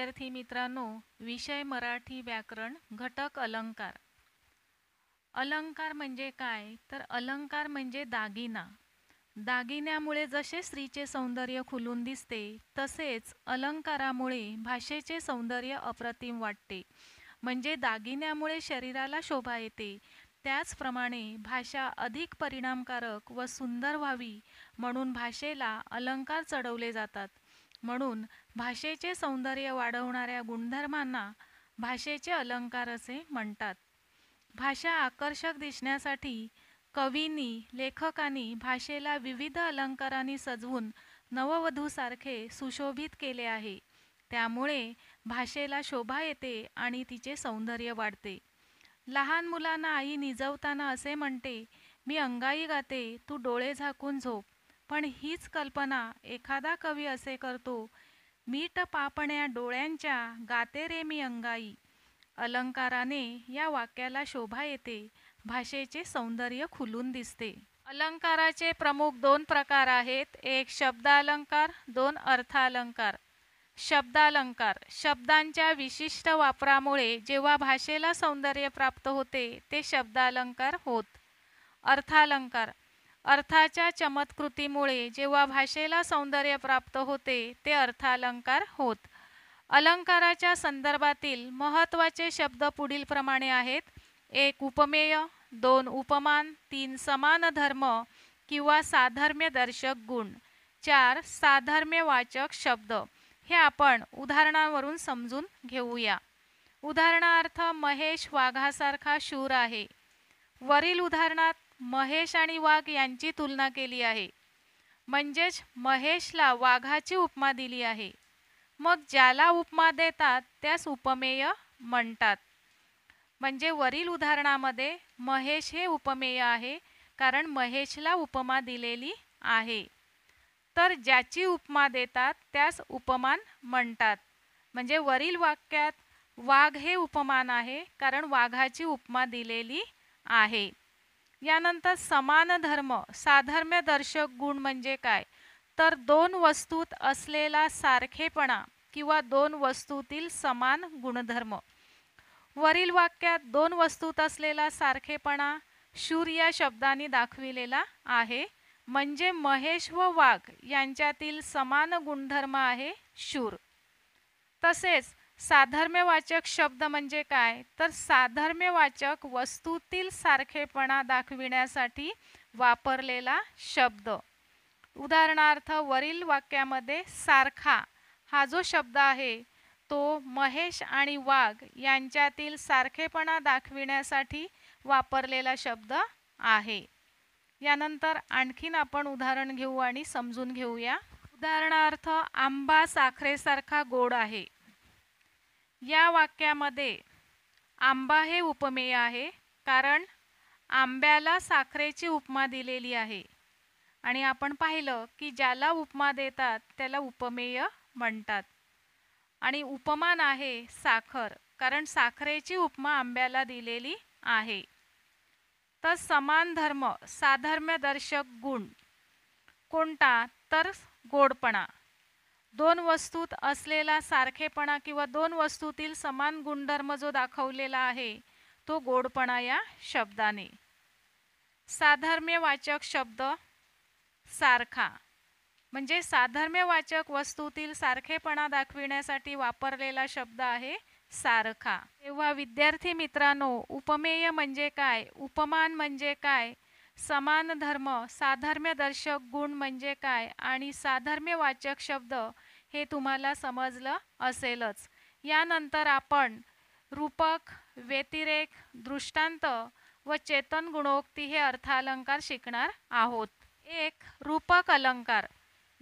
विद्यार्थी मित्रांनो विषय मराठी व्याकरण घटक अलंकार अलंकार म्हणजे काय तर अलंकार म्हणजे दागिना दागिन्यामुळे जसे स्त्रीचे सौंदर्य खुलून दिसते तसेच अलंकारामुळे भाषेचे सौंदर्य अप्रतिम वाटते म्हणजे दागिन्यामुळे शरीराला शोभा येते त्याचप्रमाणे भाषा अधिक परिणामकारक व सुंदर व्हावी म्हणून भाषेला अलंकार चढवले जातात म्हणून भाषेचे सौंदर्य वाढवणाऱ्या गुणधर्मांना भाषेचे अलंकार असे म्हणतात भाषा आकर्षक दिसण्यासाठी कवींनी लेखकांनी भाषेला विविध अलंकारांनी सजवून नववधूसारखे सुशोभित केले आहे त्यामुळे भाषेला शोभा येते आणि तिचे सौंदर्य वाढते लहान मुलांना आई निजवताना असे म्हणते मी अंगाई गाते तू डोळे झाकून झोप पण हीच कल्पना एखादा कवी असे करतो मीट पापण्या डोळ्यांच्या गाते रे मी अंगाई अलंकाराने या वाक्याला शोभा येते भाषेचे सौंदर्य खुलून दिसते अलंकाराचे प्रमुख दोन प्रकार आहेत एक शब्दालंकार दोन अर्थालंकार शब्दालंकार शब्दांच्या विशिष्ट वापरामुळे जेव्हा भाषेला सौंदर्य प्राप्त होते ते शब्दालंकार होत अर्थालंकार अर्थाच्या चमत्कृतीमुळे जेव्हा भाषेला सौंदर्य प्राप्त होते ते अर्थालंकार होत अलंकाराच्या संदर्भातील महत्त्वाचे शब्द पुढील प्रमाणे आहेत एक उपमेय दोन उपमान तीन समान धर्म किंवा साधर्म्यदर्शक गुण चार साधर्म्यवाचक शब्द हे आपण उदाहरणावरून समजून घेऊया उदाहरणार्थ महेश वाघासारखा शूर आहे वरील उदाहरणात महेश आणि वाघ यांची तुलना केली आहे म्हणजेच महेशला वाघाची उपमा दिली आहे मग ज्याला उपमा देतात त्यास उपमेय म्हणतात म्हणजे वरील उदाहरणामध्ये महेश हे उपमेय आहे कारण महेशला उपमा दिलेली आहे तर ज्याची उपमा देतात त्यास उपमान म्हणतात म्हणजे वरील वाक्यात वाघ हे उपमान आहे कारण वाघाची उपमा दिलेली आहे यानंतर समान धर्म साधर्म्यदर्शक गुण म्हणजे काय तर दोन वस्तूत असलेला सारखेपणा किंवा दोन वस्तूतील समान गुणधर्म वरील वाक्यात दोन वस्तूत असलेला सारखेपणा शूर या शब्दाने दाखविलेला आहे म्हणजे महेश व वाघ यांच्यातील समान गुणधर्म आहे शूर तसेच साधर्म्यवाचक शब्द म्हणजे काय तर साधर्म्यवाचक वस्तूतील सारखेपणा दाखविण्यासाठी वापरलेला शब्द उदाहरणार्थ वरील वाक्यामध्ये सारखा हा जो शब्द आहे तो महेश आणि वाघ यांच्यातील सारखेपणा दाखविण्यासाठी वापरलेला शब्द आहे यानंतर आणखीन आपण उदाहरण घेऊ आणि समजून घेऊया उदाहरणार्थ आंबा साखरेसारखा गोड आहे या वाक्यामध्ये आंबा हे उपमेय आहे कारण आंब्याला साखरेची उपमा दिलेली आहे आणि आपण पाहिलं की ज्याला उपमा देतात त्याला उपमेय म्हणतात आणि उपमान आहे साखर कारण साखरेची उपमा आंब्याला दिलेली आहे तर समान धर्म साधर्म्यदर्शक गुण कोणता तर गोडपणा दोन वस्तूत असलेला सारखेपणा किंवा दोन वस्तूतील समान गुणधर्म जो दाखवलेला आहे तो गोडपणा या शब्दाने वाचक शब्द सारखा म्हणजे वाचक वस्तूतील सारखेपणा दाखविण्यासाठी वापरलेला शब्द आहे सारखा तेव्हा विद्यार्थी मित्रांनो उपमेय म्हणजे काय उपमान म्हणजे काय समान धर्म साधर्म्यदर्शक गुण म्हणजे काय आणि साधर्म्य वाचक शब्द हे तुम्हाला समजलं असेलच यानंतर आपण रूपक व्यतिरेक दृष्टांत व चेतन गुणोक्ती हे अर्थालंकार शिकणार आहोत एक रूपक अलंकार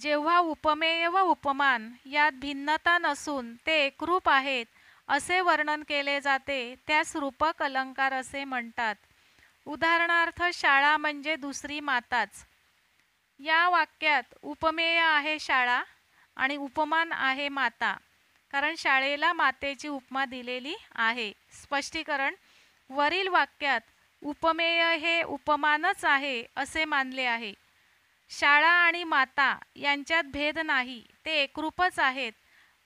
जेव्हा उपमेय व उपमान यात भिन्नता नसून ते एकरूप आहेत असे वर्णन केले जाते त्यास रूपक अलंकार असे म्हणतात उदाहरणार्थ शाळा म्हणजे दुसरी माताच या वाक्यात उपमेय आहे शाळा आणि उपमान आहे माता कारण शाळेला मातेची उपमा दिलेली आहे स्पष्टीकरण वरील वाक्यात उपमेय हे उपमानच आहे असे मानले आहे शाळा आणि माता यांच्यात भेद नाही ते एकरूपच आहेत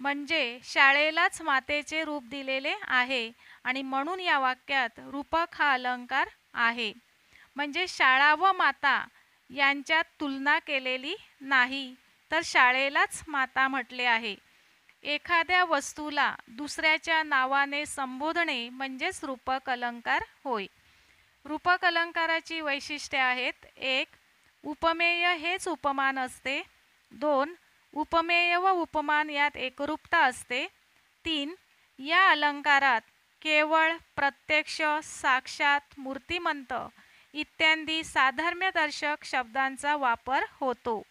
म्हणजे शाळेलाच मातेचे रूप दिलेले आहे आणि म्हणून या वाक्यात रूपक हा अलंकार आहे म्हणजे शाळा व माता यांच्यात तुलना केलेली नाही तर शाळेलाच माता म्हटले आहे एखाद्या वस्तूला दुसऱ्याच्या नावाने संबोधणे म्हणजेच रूपक अलंकार होय रूपक अलंकाराची वैशिष्ट्ये आहेत एक उपमेय हेच उपमान असते दोन उपमेय व उपमान यात एकरूपता असते तीन या अलंकारात केवळ प्रत्यक्ष साक्षात मूर्तिमंत इत्यादी साधर्म्यदर्शक शब्दांचा वापर होतो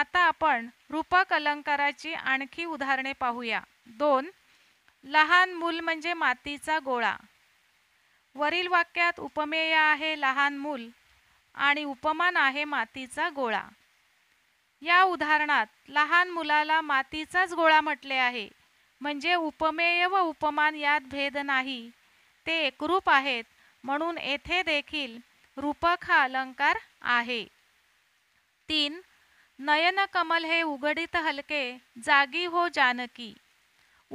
आता आपण रूपक अलंकाराची आणखी उदाहरणे पाहूया दोन लहान मूल म्हणजे मातीचा गोळा वरील वाक्यात उपमेय आहे लहान मूल आणि उपमान आहे मातीचा गोळा या उदाहरणात लहान मुलाला मातीचाच गोळा म्हटले आहे म्हणजे उपमेय व उपमान यात भेद नाही ते एकरूप आहेत म्हणून येथे देखील रूपक हा अलंकार आहे तीन नयन कमल हे उघडित हलके जागी हो जानकी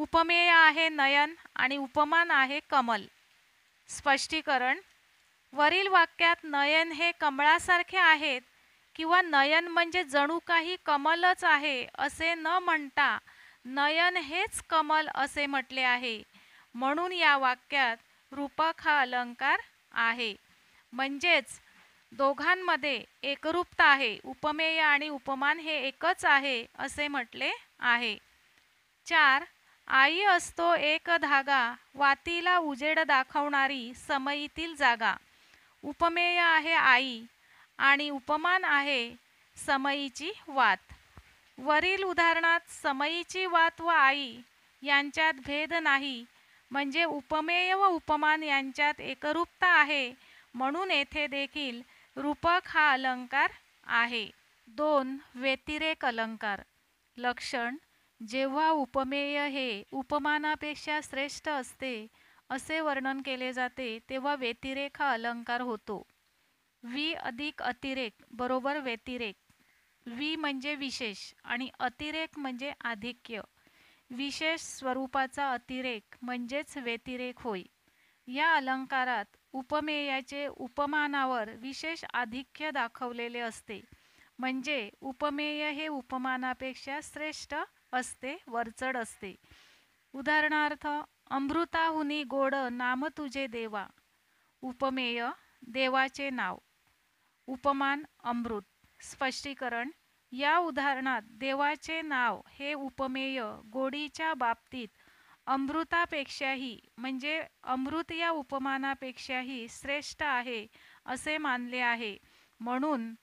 उपमेय आहे नयन आणि उपमान आहे कमल स्पष्टीकरण वरील वाक्यात नयन हे कमळासारखे आहेत किंवा नयन म्हणजे जणू काही कमलच आहे असे न म्हणता नयन हेच कमल असे म्हटले आहे म्हणून या वाक्यात रूपक हा अलंकार आहे म्हणजेच दोघांमध्ये एकरूपता आहे उपमेय आणि उपमान हे एकच आहे असे म्हटले आहे चार आई असतो एक धागा वातीला उजेड दाखवणारी समयीतील जागा उपमेय आहे आई आणि उपमान आहे समयीची वात वरील उदाहरणात समईची वात व आई यांच्यात भेद नाही म्हणजे उपमेय व उपमान यांच्यात एकरूपता आहे म्हणून येथे देखील रूपक हा अलंकार आहे दोन व्यतिरेक अलंकार लक्षण जेव्हा उपमेय हे उपमानापेक्षा श्रेष्ठ असते असे वर्णन केले जाते तेव्हा व्यतिरेक हा अलंकार होतो वी अधिक अतिरेक बरोबर व्यतिरेक वी म्हणजे विशेष आणि अतिरेक म्हणजे आधिक्य विशेष स्वरूपाचा अतिरेक म्हणजेच व्यतिरेक होय या अलंकारात उपमेयाचे उपमानावर विशेष आधिक्य दाखवलेले असते म्हणजे उपमेय हे उपमानापेक्षा श्रेष्ठ असते वरचढ असते उदाहरणार्थ अमृताहुनी गोड नाम तुझे देवा उपमेय देवाचे नाव उपमान अमृत स्पष्टीकरण या उदाहरणात देवाचे नाव हे उपमेय गोडीच्या बाबतीत अमृतापेक्षाही म्हणजे अमृत या उपमानापेक्षाही श्रेष्ठ आहे असे मानले आहे म्हणून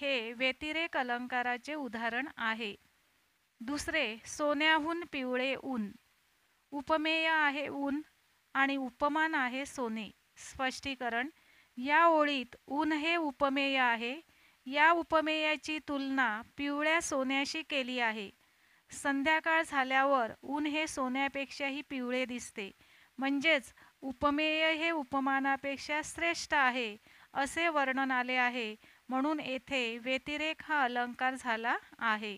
हे व्यतिरेक अलंकाराचे उदाहरण आहे दुसरे सोन्याहून पिवळे ऊन उपमेय आहे ऊन आणि उपमान आहे सोने स्पष्टीकरण या ओळीत ऊन हे उपमेय आहे या उपमेयाची तुलना पिवळ्या सोन्याशी केली आहे संध्याकाळ झाल्यावर ऊन हे सोन्यापेक्षाही पिवळे दिसते म्हणजेच उपमेय हे उपमानापेक्षा श्रेष्ठ आहे असे वर्णन आले आहे म्हणून येथे व्यतिरेक हा अलंकार झाला आहे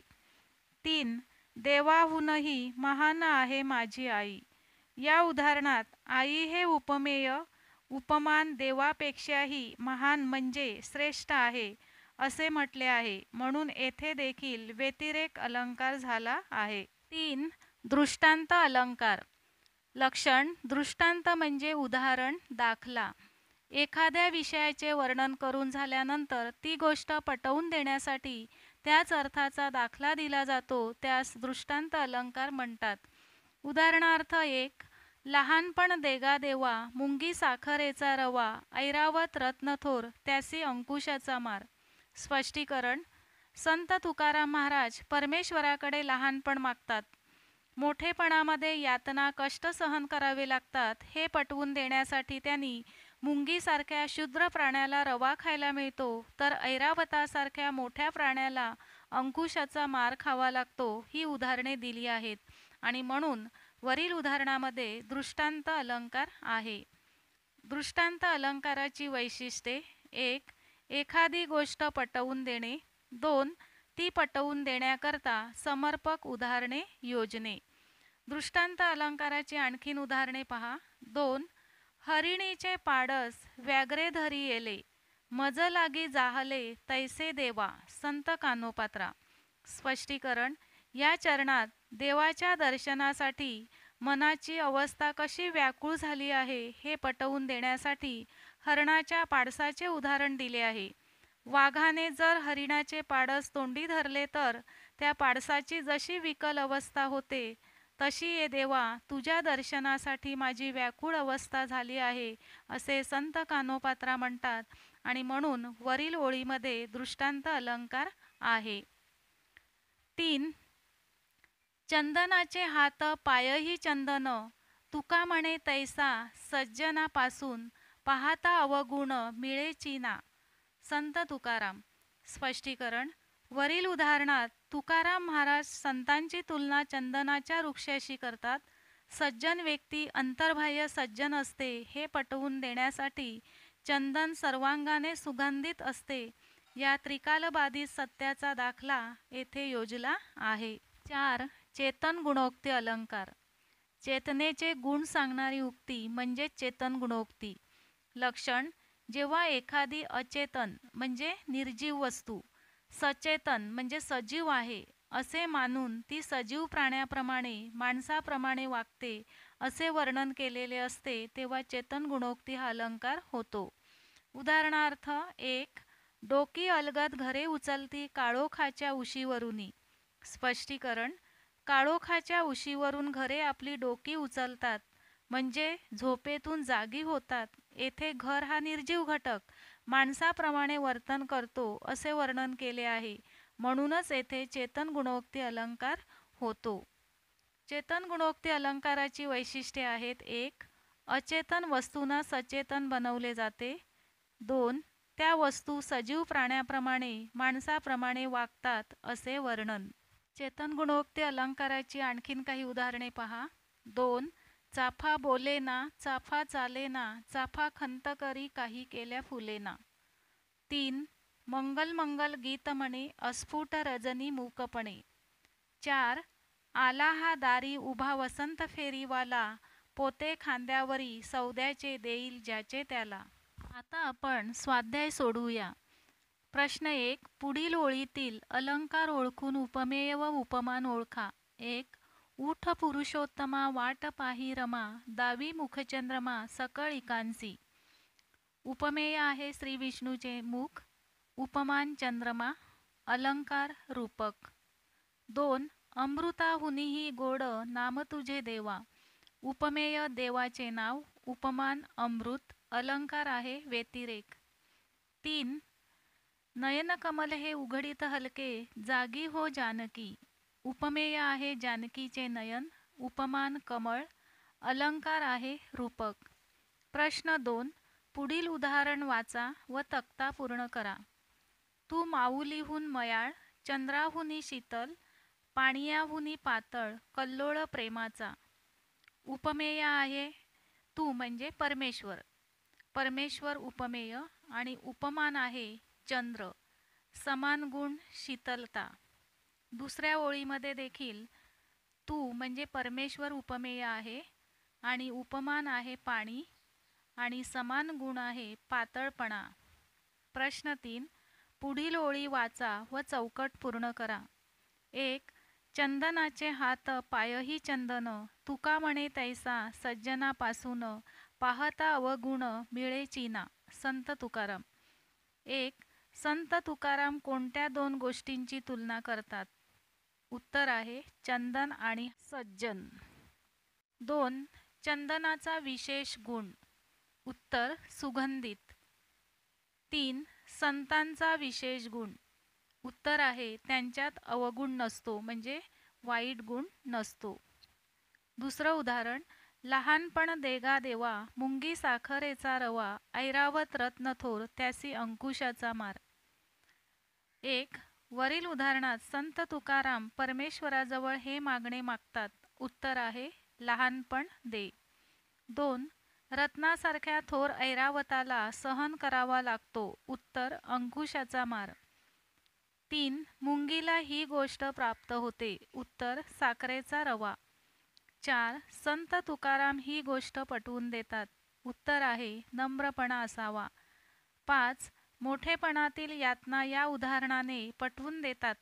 तीन देवाहूनही महान आहे माझी आई या उदाहरणात आई हे उपमेय उपमान देवापेक्षाही महान म्हणजे श्रेष्ठ आहे असे म्हटले आहे म्हणून येथे देखील व्यतिरेक अलंकार झाला आहे तीन दृष्टांत अलंकार लक्षण दृष्टांत म्हणजे उदाहरण दाखला एखाद्या विषयाचे वर्णन करून झाल्यानंतर ती गोष्ट पटवून देण्यासाठी त्याच अर्थाचा दाखला दिला जातो त्यास दृष्टांत अलंकार म्हणतात उदाहरणार्थ एक लहानपण देगा देवा मुंगी साखरेचा रवा ऐरावत रत्नथोर त्यासी अंकुशाचा मार स्पष्टीकरण संत तुकाराम महाराज परमेश्वराकडे लहानपण मागतात मोठेपणामध्ये यातना कष्ट सहन करावे लागतात हे पटवून देण्यासाठी त्यांनी मुंगीसारख्या शूद्र प्राण्याला रवा खायला मिळतो तर ऐरावतासारख्या मोठ्या प्राण्याला अंकुशाचा मार खावा लागतो ही उदाहरणे दिली आहेत आणि म्हणून वरील उदाहरणामध्ये दृष्टांत अलंकार आहे दृष्टांत अलंकाराची वैशिष्ट्ये एक एखादी गोष्ट पटवून देणे दोन ती पटवून देण्याकरता समर्पक उदाहरणे योजणे दृष्टांत अलंकाराची आणखीन उदाहरणे पहा दोन हरिणीचे पाडस व्याग्रे धरी येले मज लागी जाहले तैसे देवा संत कानोपात्रा स्पष्टीकरण या चरणात देवाच्या दर्शनासाठी मनाची अवस्था कशी व्याकुळ झाली आहे हे पटवून देण्यासाठी हरणाच्या पाडसाचे उदाहरण दिले आहे वाघाने जर हरिणाचे पाडस तोंडी धरले तर त्या पाडसाची जशी विकल अवस्था होते तशी ये देवा तुझ्या दर्शनासाठी माझी व्याकुळ अवस्था झाली आहे असे संत कानोपात्रा म्हणतात आणि म्हणून वरील ओळीमध्ये दृष्टांत अलंकार आहे तीन चंदनाचे हात पायही चंदन तुका म्हणे तैसा सज्जनापासून पाहता अवगुण मिळे ना संत तुकाराम स्पष्टीकरण वरील उदाहरणात तुकाराम महाराज संतांची तुलना चंदनाच्या वृक्षाशी करतात सज्जन व्यक्ती अंतर्बाह्य सज्जन असते हे पटवून देण्यासाठी चंदन सर्वांगाने सुगंधित असते या त्रिकालबाधित सत्याचा दाखला येथे योजला आहे चार चेतन गुणोक्ती अलंकार चेतनेचे गुण सांगणारी उक्ती म्हणजे चेतन गुणोक्ती लक्षण जेव्हा एखादी अचेतन म्हणजे निर्जीव वस्तू सचेतन म्हणजे सजीव आहे असे मानून ती सजीव प्राण्याप्रमाणे माणसाप्रमाणे वागते असे वर्णन केलेले असते तेव्हा चेतन गुणोक्ती हा अलंकार होतो उदाहरणार्थ एक डोकी अलगद घरे उचलती काळोखाच्या उशीवरूनी स्पष्टीकरण काळोखाच्या उशीवरून घरे आपली डोकी उचलतात म्हणजे झोपेतून जागी होतात येथे घर हा निर्जीव घटक माणसाप्रमाणे वर्तन करतो असे वर्णन केले आहे म्हणूनच येथे चेतन गुणोक्ती अलंकार होतो चेतन गुणोक्ती अलंकाराची वैशिष्ट्ये आहेत एक अचेतन वस्तूंना सचेतन बनवले जाते दोन त्या वस्तू सजीव प्राण्याप्रमाणे माणसाप्रमाणे वागतात असे वर्णन चेतन गुणोक्ती अलंकाराची आणखीन काही उदाहरणे पहा दोन चाफा बोलेना चाफा चालेना चाफा खंत करी काही केल्या फुलेना तीन मंगल मंगल गीत म्हणे अस्फुट रजनी मूकपणे चार आला हा दारी उभा वसंत फेरीवाला पोते खांद्यावरी सौद्याचे देईल ज्याचे त्याला आता आपण स्वाध्याय सोडूया प्रश्न एक पुढील ओळीतील अलंकार ओळखून उपमेय व उपमान ओळखा एक उठ पुरुषोत्तमा वाट पाही रमा दावी मुखचंद्रमा इकांसी। उपमेय आहे श्री विष्णूचे मुख उपमान चंद्रमा अलंकार रूपक दोन अमृताहुनीही गोड नाम तुझे देवा उपमेय देवाचे नाव उपमान अमृत अलंकार आहे व्यतिरेक तीन नयनकमल हे उघडीत हलके जागी हो जानकी उपमेय आहे जानकीचे नयन उपमान कमळ अलंकार आहे रूपक प्रश्न दोन पुढील उदाहरण वाचा व तक्ता पूर्ण करा तू माऊलीहून मयाळ चंद्राहुनी शीतल पाणीयाहुनी पातळ कल्लोळ प्रेमाचा उपमेय आहे तू म्हणजे परमेश्वर परमेश्वर उपमेय आणि उपमान आहे चंद्र समान गुण शीतलता दुसऱ्या ओळीमध्ये देखील तू म्हणजे परमेश्वर उपमेय आहे आणि उपमान आहे पाणी आणि समान गुण आहे पातळपणा प्रश्न तीन पुढील ओळी वाचा व चौकट पूर्ण करा एक चंदनाचे हात पायही चंदन तुका म्हणे तैसा सज्जनापासून पाहता व गुण मिळे चीना संत तुकाराम एक संत तुकाराम कोणत्या दोन गोष्टींची तुलना करतात उत्तर आहे चंदन आणि सज्जन दोन चंदनाचा विशेष गुण उत्तर सुगंधित तीन संतांचा विशेष गुण उत्तर आहे त्यांच्यात अवगुण नसतो म्हणजे वाईट गुण नसतो दुसरं उदाहरण लहानपण देगा देवा मुंगी साखरेचा रवा ऐरावत थोर त्यासी अंकुशाचा मार एक वरील उदाहरणात संत तुकाराम परमेश्वराजवळ हे मागणे मागतात उत्तर आहे लहानपण दे दोन रत्नासारख्या थोर ऐरावताला सहन करावा लागतो उत्तर अंकुशाचा मार तीन मुंगीला ही गोष्ट प्राप्त होते उत्तर साखरेचा रवा चार संत तुकाराम ही गोष्ट पटवून देतात उत्तर आहे नम्रपणा असावा पाच मोठेपणातील यातना या उदाहरणाने पटवून देतात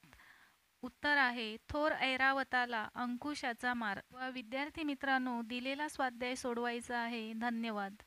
उत्तर आहे थोर ऐरावताला अंकुशाचा मार व विद्यार्थी मित्रांनो दिलेला स्वाध्याय सोडवायचा आहे धन्यवाद